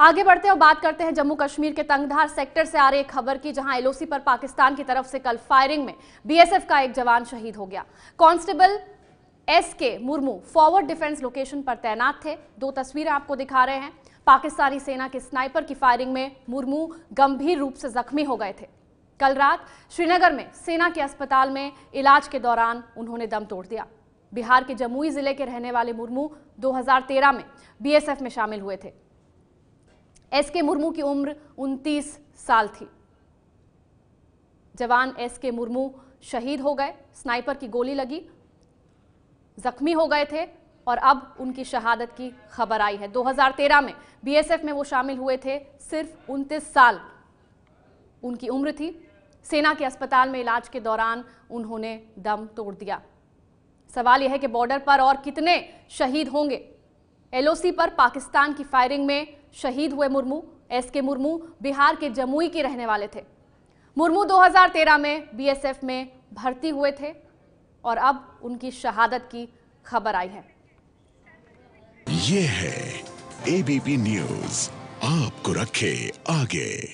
आगे बढ़ते और बात करते हैं जम्मू कश्मीर के तंगधार सेक्टर से आ रही खबर की जहां एलओसी पर पाकिस्तान की तरफ से कल फायरिंग में बीएसएफ का एक जवान शहीद हो गया कांस्टेबल एस के मुर्मू फॉरवर्ड डिफेंस लोकेशन पर तैनात थे दो तस्वीरें आपको दिखा रहे हैं पाकिस्तानी सेना के स्नाइपर की फायरिंग में मुर्मू गंभीर रूप से जख्मी हो गए थे कल रात श्रीनगर में सेना के अस्पताल में इलाज के दौरान उन्होंने दम तोड़ दिया बिहार के जमुई जिले के रहने वाले मुर्मू 2013 में बीएसएफ में शामिल हुए थे एस के मुर्मू की उम्र 29 साल थी जवान एस के मुर्मू शहीद हो गए स्नाइपर की गोली लगी जख्मी हो गए थे और अब उनकी शहादत की खबर आई है 2013 में बीएसएफ में वो शामिल हुए थे सिर्फ 29 साल उनकी उम्र थी सेना के अस्पताल में इलाज के दौरान उन्होंने दम तोड़ दिया सवाल यह है कि बॉर्डर पर और कितने शहीद होंगे एलओसी पर पाकिस्तान की फायरिंग में शहीद हुए मुर्मू एस के मुर्मू बिहार के जमुई के रहने वाले थे मुर्मू 2013 में बीएसएफ में भर्ती हुए थे और अब उनकी शहादत की खबर आई है ये है एबीपी न्यूज आपको रखे आगे